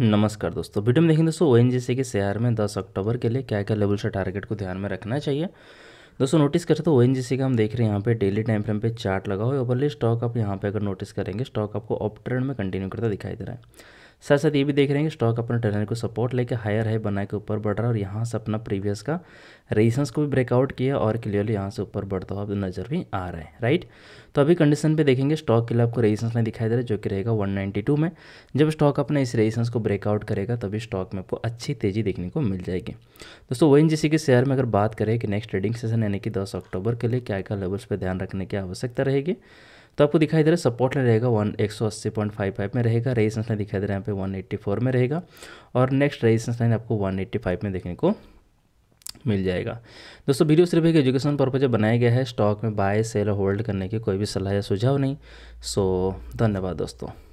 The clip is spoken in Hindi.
नमस्कार दोस्तों वीडियो में देखेंगे दोस्तों ओ एन के शेयर में 10 अक्टूबर के लिए क्या क्या लेवल से टारगेट को ध्यान में रखना चाहिए दोस्तों नोटिस करते तो ओ का हम देख रहे हैं यहाँ पे डेली टाइम फ्रेम पे चार्ट लगा हुआ है ओवरली स्टॉक आप यहाँ पे अगर नोटिस करेंगे स्टॉक आपको ऑप ट्रेंड में कंटिन्यू करता दिखाई दे रहा है साथ साथ ये भी देख रहे हैं कि स्टॉक अपने टेलर को सपोर्ट लेके हायर हाई बना के ऊपर बढ़ रहा है और यहाँ से अपना प्रीवियस का रेजिस्टेंस को भी ब्रेकआउट किया और क्लियरली यहाँ से ऊपर बढ़ता हुआ नज़र भी आ रहा है राइट तो अभी कंडीशन पे देखेंगे स्टॉक के लिए आपको रेजिस्टेंस नहीं दिखाई दे रहा है जो कि रहेगा वन में जब स्टॉक अपने इस रेजिस्टेंस को ब्रेकआउट करेगा तभी स्टॉक में आपको अच्छी तेज़ी देखने को मिल जाएगी दोस्तों जी के शेयर में अगर बात करें कि नेक्स्ट ट्रेडिंग सेशन यानी कि दस अक्टूबर के लिए क्या क्या लेवल्स पर ध्यान रखने की आवश्यकता रहेगी तो आपको दिखाई दे रहा है सपोर्ट लाइन रहेगा वन एक सौ अस्सी पॉइंट फाइव फाइव में रहेगा रेजिस्टेंस लाइन दिखाई दे रहा है यहाँ पे वन एट्टी फोर में रहेगा और नेक्स्ट रेजिस्टेंस लाइन आपको वन एट्टी फाइव में देखने को मिल जाएगा दोस्तों वीडियो सिर्फ एक एजुकेशन पर्पज बनाया गया है स्टॉक में बाय सेल और होल्ड करने की कोई भी सलाह या सुझाव नहीं सो धन्यवाद दोस्तों